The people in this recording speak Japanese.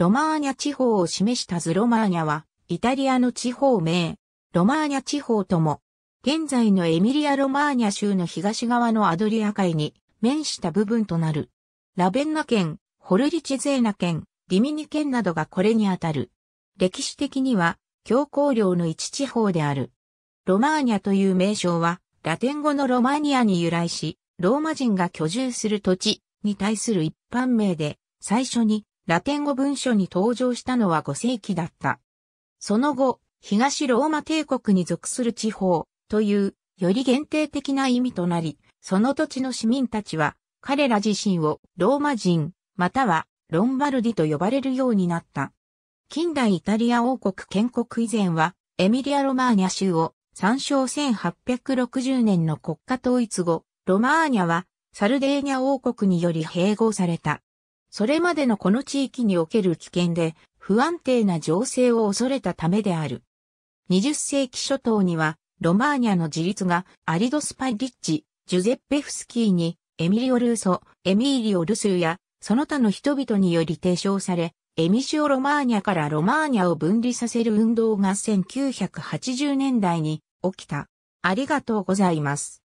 ロマーニャ地方を示したズロマーニャは、イタリアの地方名、ロマーニャ地方とも、現在のエミリア・ロマーニャ州の東側のアドリア海に面した部分となる。ラベンナ県、ホルリチゼーナ県、ディミニ県などがこれにあたる。歴史的には、教皇領の一地方である。ロマーニャという名称は、ラテン語のロマーニアに由来し、ローマ人が居住する土地に対する一般名で、最初にラテン語文書に登場したのは5世紀だった。その後、東ローマ帝国に属する地方というより限定的な意味となり、その土地の市民たちは彼ら自身をローマ人またはロンバルディと呼ばれるようになった。近代イタリア王国建国以前はエミリア・ロマーニャ州を参照1860年の国家統一後、ロマーニャはサルデーニャ王国により併合された。それまでのこの地域における危険で不安定な情勢を恐れたためである。20世紀初頭には、ロマーニャの自立がアリド・スパリッチ、ジュゼッペ・フスキーに、エミリオ・ルーソ、エミーリオ・ルスーや、その他の人々により提唱され、エミシオ・ロマーニャからロマーニャを分離させる運動が1980年代に起きた。ありがとうございます。